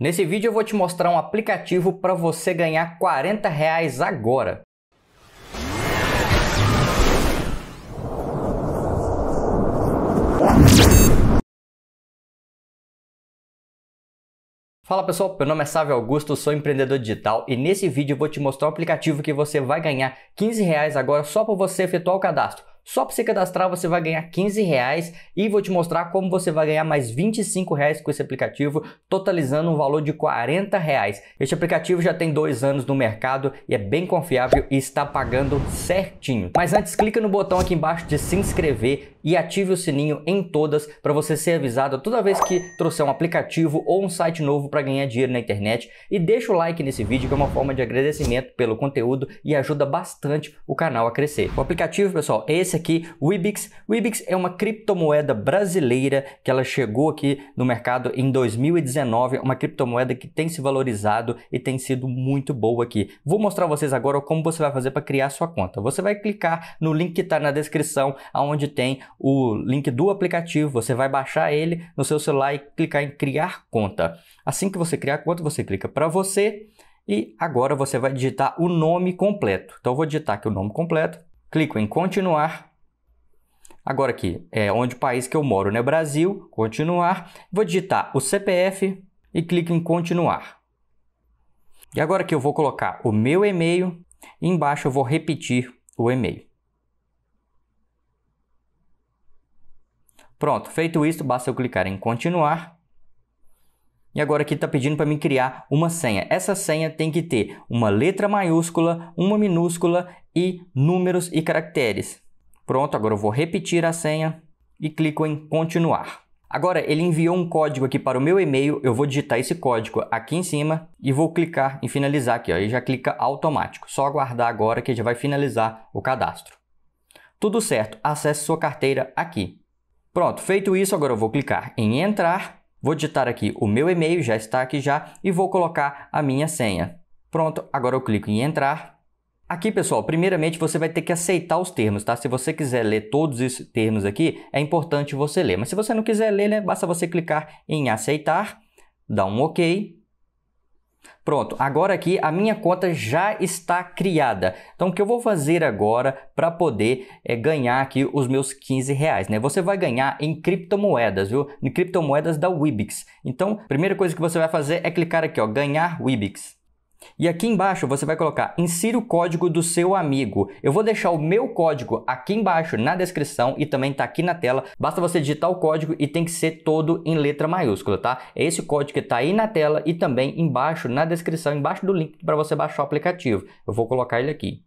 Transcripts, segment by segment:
Nesse vídeo eu vou te mostrar um aplicativo para você ganhar 40 reais agora. Fala pessoal, meu nome é Sávio Augusto, sou empreendedor digital e nesse vídeo eu vou te mostrar um aplicativo que você vai ganhar 15 reais agora só por você efetuar o cadastro. Só para se cadastrar você vai ganhar 15 reais e vou te mostrar como você vai ganhar mais 25 reais com esse aplicativo, totalizando um valor de 40 reais. Este aplicativo já tem dois anos no mercado e é bem confiável e está pagando certinho. Mas antes clica no botão aqui embaixo de se inscrever e ative o sininho em todas para você ser avisado toda vez que trouxer um aplicativo ou um site novo para ganhar dinheiro na internet e deixa o like nesse vídeo que é uma forma de agradecimento pelo conteúdo e ajuda bastante o canal a crescer. O aplicativo, pessoal, é esse aqui, Wibix. Wibix é uma criptomoeda brasileira que ela chegou aqui no mercado em 2019, uma criptomoeda que tem se valorizado e tem sido muito boa aqui. Vou mostrar a vocês agora como você vai fazer para criar sua conta. Você vai clicar no link que está na descrição, aonde tem o link do aplicativo. Você vai baixar ele no seu celular e clicar em criar conta. Assim que você criar conta, você clica para você e agora você vai digitar o nome completo. Então eu vou digitar aqui o nome completo, clico em continuar Agora aqui, é onde o país que eu moro, né? Brasil, continuar. Vou digitar o CPF e clico em continuar. E agora que eu vou colocar o meu e-mail, embaixo eu vou repetir o e-mail. Pronto, feito isso, basta eu clicar em continuar. E agora aqui está pedindo para mim criar uma senha. Essa senha tem que ter uma letra maiúscula, uma minúscula e números e caracteres. Pronto, agora eu vou repetir a senha e clico em continuar. Agora ele enviou um código aqui para o meu e-mail, eu vou digitar esse código aqui em cima e vou clicar em finalizar aqui, ó, e já clica automático. Só aguardar agora que já vai finalizar o cadastro. Tudo certo, acesse sua carteira aqui. Pronto, feito isso, agora eu vou clicar em entrar, vou digitar aqui o meu e-mail, já está aqui já, e vou colocar a minha senha. Pronto, agora eu clico em entrar, Aqui, pessoal, primeiramente você vai ter que aceitar os termos, tá? Se você quiser ler todos esses termos aqui, é importante você ler. Mas se você não quiser ler, né, basta você clicar em aceitar, dar um OK. Pronto, agora aqui a minha conta já está criada. Então, o que eu vou fazer agora para poder é, ganhar aqui os meus 15 reais, né? Você vai ganhar em criptomoedas, viu? Em criptomoedas da Wibix. Então, primeira coisa que você vai fazer é clicar aqui, ó, ganhar Wibix. E aqui embaixo você vai colocar insira o código do seu amigo. Eu vou deixar o meu código aqui embaixo na descrição e também tá aqui na tela. Basta você digitar o código e tem que ser todo em letra maiúscula, tá? É esse código que tá aí na tela e também embaixo na descrição, embaixo do link para você baixar o aplicativo. Eu vou colocar ele aqui.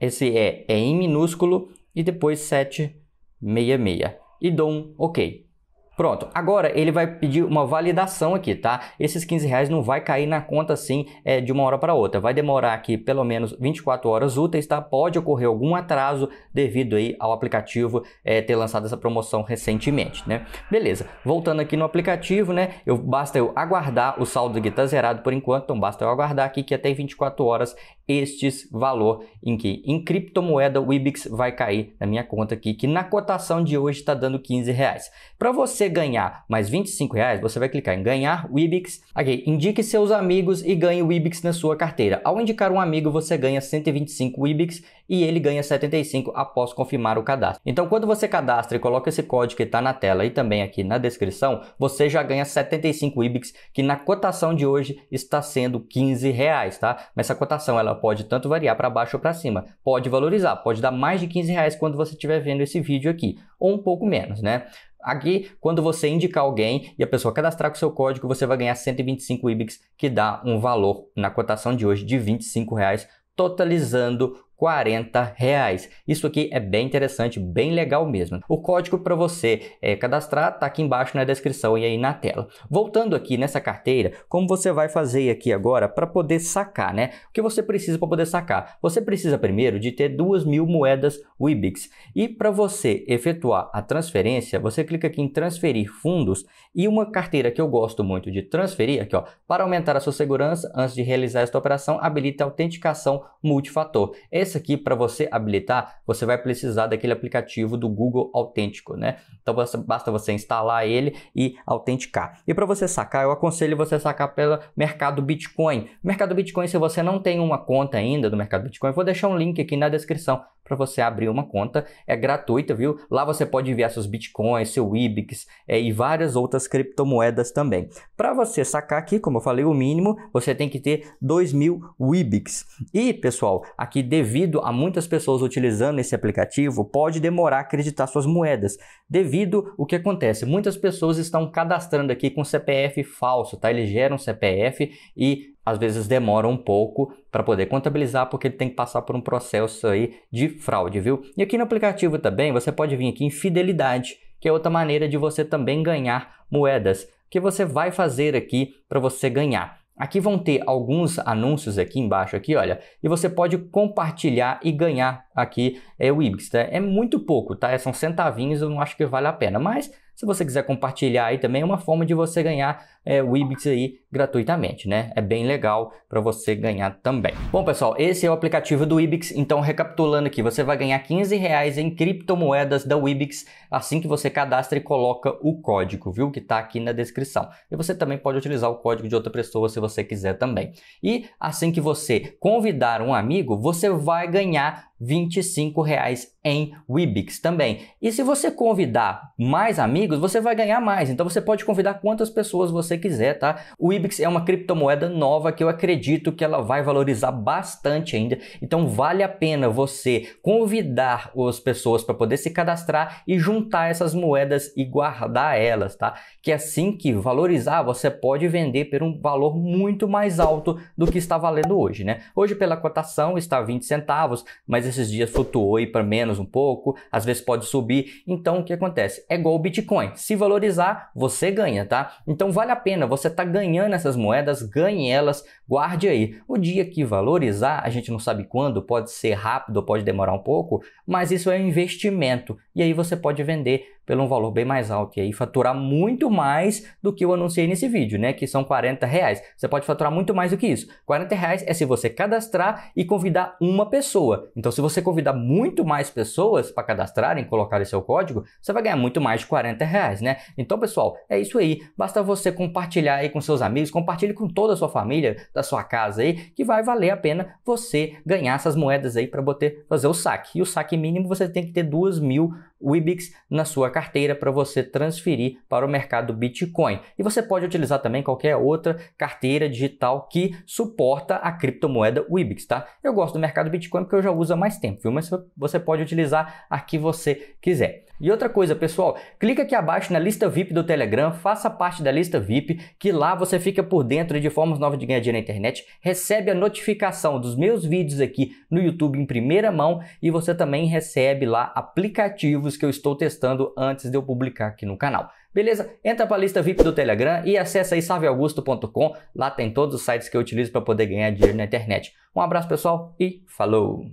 Esse é, é em minúsculo e depois 766 e dou um OK. Pronto, agora ele vai pedir uma validação aqui, tá? Esses 15 reais não vai cair na conta assim é, de uma hora para outra. Vai demorar aqui pelo menos 24 horas úteis, tá? Pode ocorrer algum atraso devido aí ao aplicativo é, ter lançado essa promoção recentemente, né? Beleza, voltando aqui no aplicativo, né? Eu, basta eu aguardar, o saldo aqui tá zerado por enquanto, então basta eu aguardar aqui que até 24 horas estes valor em que em criptomoeda o IBIX vai cair na minha conta aqui, que na cotação de hoje está dando 15 reais. Para você ganhar mais 25 reais, você vai clicar em ganhar o IBIX. Aqui, indique seus amigos e ganhe o IBIX na sua carteira. Ao indicar um amigo, você ganha 125 IBIX e ele ganha 75 após confirmar o cadastro. Então, quando você cadastra e coloca esse código que está na tela e também aqui na descrição, você já ganha 75 IBIX, que na cotação de hoje está sendo 15 reais, tá? Mas essa cotação ela ela pode tanto variar para baixo ou para cima. Pode valorizar, pode dar mais de 15 reais quando você estiver vendo esse vídeo aqui, ou um pouco menos, né? Aqui, quando você indicar alguém e a pessoa cadastrar com seu código, você vai ganhar 125 IBIX, que dá um valor na cotação de hoje de 25, reais, totalizando 40 reais. Isso aqui é bem interessante, bem legal mesmo. O código para você é, cadastrar está aqui embaixo na descrição e aí na tela. Voltando aqui nessa carteira, como você vai fazer aqui agora para poder sacar, né? O que você precisa para poder sacar? Você precisa primeiro de ter 2 mil moedas Wibix. E para você efetuar a transferência, você clica aqui em transferir fundos e uma carteira que eu gosto muito de transferir aqui, ó, para aumentar a sua segurança antes de realizar esta operação, habilita a autenticação multifator. Esse esse aqui, para você habilitar, você vai precisar daquele aplicativo do Google Autêntico, né? Então basta você instalar ele e autenticar. E para você sacar, eu aconselho você sacar pelo mercado Bitcoin. Mercado Bitcoin, se você não tem uma conta ainda do mercado Bitcoin, vou deixar um link aqui na descrição para você abrir uma conta. É gratuita, viu? Lá você pode enviar seus bitcoins, seu IBIX é, e várias outras criptomoedas também. Para você sacar aqui, como eu falei, o mínimo, você tem que ter mil IBIX. E, pessoal, aqui devido a muitas pessoas utilizando esse aplicativo, pode demorar a acreditar suas moedas. Devido o que acontece, muitas pessoas estão cadastrando aqui com CPF falso, tá? Eles geram CPF e às vezes demora um pouco para poder contabilizar, porque ele tem que passar por um processo aí de fraude, viu? E aqui no aplicativo também você pode vir aqui em fidelidade, que é outra maneira de você também ganhar moedas. O que você vai fazer aqui para você ganhar? Aqui vão ter alguns anúncios aqui embaixo, aqui, olha, e você pode compartilhar e ganhar aqui é, o IBIX, tá? É muito pouco, tá? É são centavinhos, eu não acho que vale a pena, mas se você quiser compartilhar aí também, é uma forma de você ganhar é, o Ibix aí gratuitamente, né? É bem legal para você ganhar também. Bom, pessoal, esse é o aplicativo do Ibix. Então, recapitulando aqui, você vai ganhar 15 reais em criptomoedas da Ibix assim que você cadastra e coloca o código, viu? Que está aqui na descrição. E você também pode utilizar o código de outra pessoa se você quiser também. E assim que você convidar um amigo, você vai ganhar 25 reais em Wibix também. E se você convidar mais amigos, amigos, você vai ganhar mais. Então você pode convidar quantas pessoas você quiser, tá? O IBIX é uma criptomoeda nova que eu acredito que ela vai valorizar bastante ainda. Então vale a pena você convidar as pessoas para poder se cadastrar e juntar essas moedas e guardar elas, tá? Que é assim que valorizar, você pode vender por um valor muito mais alto do que está valendo hoje, né? Hoje pela cotação está 20 centavos, mas esses dias flutuou aí para menos um pouco, às vezes pode subir. Então o que acontece? É igual o Bitcoin Bitcoin. Se valorizar, você ganha, tá? Então vale a pena, você tá ganhando essas moedas, ganhe elas, guarde aí. O dia que valorizar, a gente não sabe quando, pode ser rápido, pode demorar um pouco, mas isso é um investimento. E aí você pode vender pelo um valor bem mais alto e aí faturar muito mais do que eu anunciei nesse vídeo, né? Que são 40 reais. Você pode faturar muito mais do que isso. 40 reais é se você cadastrar e convidar uma pessoa. Então, se você convidar muito mais pessoas para cadastrarem, colocarem seu código, você vai ganhar muito mais de 40 50 reais, né? Então, pessoal, é isso aí. Basta você compartilhar aí com seus amigos, compartilhe com toda a sua família da sua casa aí, que vai valer a pena você ganhar essas moedas aí para fazer o saque. E o saque mínimo você tem que ter 2 mil Wibix na sua carteira para você transferir para o mercado Bitcoin. E você pode utilizar também qualquer outra carteira digital que suporta a criptomoeda Wibix, tá? Eu gosto do mercado Bitcoin porque eu já uso há mais tempo, viu? Mas você pode utilizar a que você quiser. E outra coisa, pessoal, clica aqui abaixo na lista VIP do Telegram, faça parte da lista VIP, que lá você fica por dentro de formas novas de ganhar dinheiro na internet, recebe a notificação dos meus vídeos aqui no YouTube em primeira mão e você também recebe lá aplicativos que eu estou testando antes de eu publicar aqui no canal. Beleza? Entra para a lista VIP do Telegram e acessa aí salveaugusto.com. Lá tem todos os sites que eu utilizo para poder ganhar dinheiro na internet. Um abraço, pessoal, e falou!